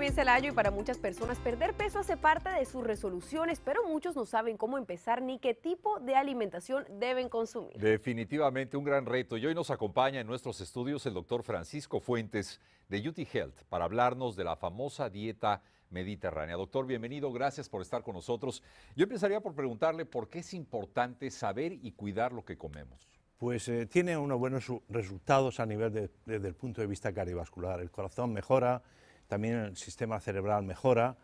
el año y para muchas personas perder peso hace parte de sus resoluciones, pero muchos no saben cómo empezar ni qué tipo de alimentación deben consumir. Definitivamente un gran reto y hoy nos acompaña en nuestros estudios el doctor Francisco Fuentes de UT Health para hablarnos de la famosa dieta mediterránea. Doctor, bienvenido, gracias por estar con nosotros. Yo empezaría por preguntarle por qué es importante saber y cuidar lo que comemos pues eh, tiene unos buenos resultados a nivel desde el punto de vista cardiovascular. El corazón mejora, también el sistema cerebral mejora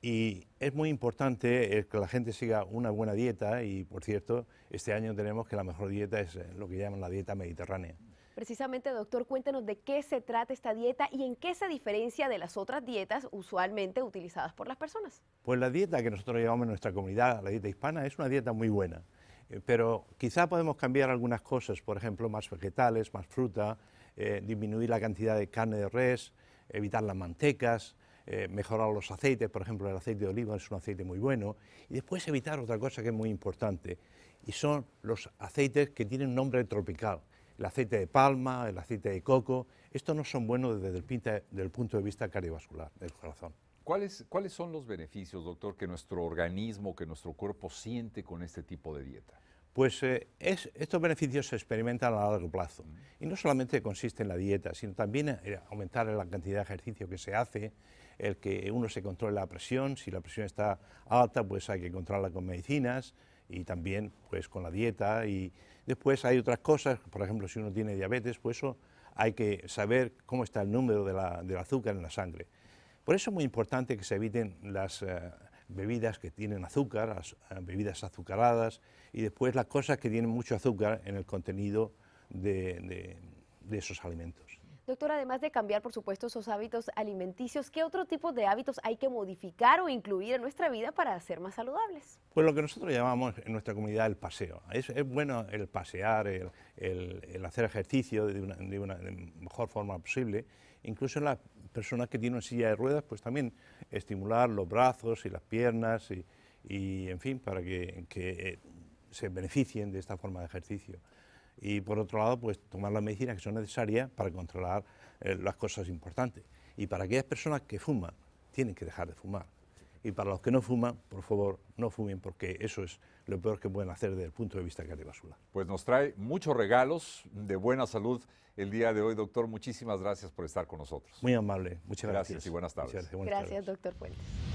y es muy importante eh, que la gente siga una buena dieta y, por cierto, este año tenemos que la mejor dieta es eh, lo que llaman la dieta mediterránea. Precisamente, doctor, cuéntenos de qué se trata esta dieta y en qué se diferencia de las otras dietas usualmente utilizadas por las personas. Pues la dieta que nosotros llevamos en nuestra comunidad, la dieta hispana, es una dieta muy buena, eh, pero quizá podemos cambiar algunas cosas, por ejemplo, más vegetales, más fruta, disminuir la cantidad de carne de res, evitar las mantecas, eh, mejorar los aceites, por ejemplo, el aceite de oliva es un aceite muy bueno, y después evitar otra cosa que es muy importante, y son los aceites que tienen nombre tropical, el aceite de palma, el aceite de coco, estos no son buenos desde el, punto de vista cardiovascular del corazón. ¿Cuáles son los beneficios, doctor, que nuestro organismo, que nuestro cuerpo siente con este tipo de dieta? pues eh, estos beneficios se experimentan a largo plazo. Y no solamente consiste en la dieta, sino también en eh, aumentar la cantidad de ejercicio que se hace, el que uno se controle la presión, si la presión está alta, pues hay que controlarla con medicinas y también pues con la dieta y después hay otras cosas, por ejemplo, si uno tiene diabetes, pues eso hay que saber cómo está el número del azúcar en la sangre. Por eso es muy importante que se eviten las eh, bebidas que tienen azúcar, eh, bebidas azucaradas, y después las cosas que tienen mucho azúcar en el contenido de esos alimentos. Doctor, además de cambiar, por supuesto, esos hábitos alimenticios, ¿qué otro tipo de hábitos hay que modificar o incluir en nuestra vida para ser más saludables? Pues lo que nosotros llamamos en nuestra comunidad el paseo. Es, bueno el pasear, el, hacer ejercicio de una, mejor forma posible. Incluso en las personas que tienen silla de ruedas, pues también estimular los brazos y las piernas y, en fin, para que eh, se beneficien de esta forma de ejercicio y por otro lado, pues tomar las medicinas que son necesarias para controlar eh, las cosas importantes. Y para aquellas personas que fuman, tienen que dejar de fumar. Y para los que no fuman, por favor, no fumen porque eso es lo peor que pueden hacer desde el punto de vista cardiovascular. Pues nos trae muchos regalos de buena salud el día de hoy, doctor. Muchísimas gracias por estar con nosotros. Muy amable, muchas gracias. Gracias y buenas tardes. Gracias, doctor Fuentes.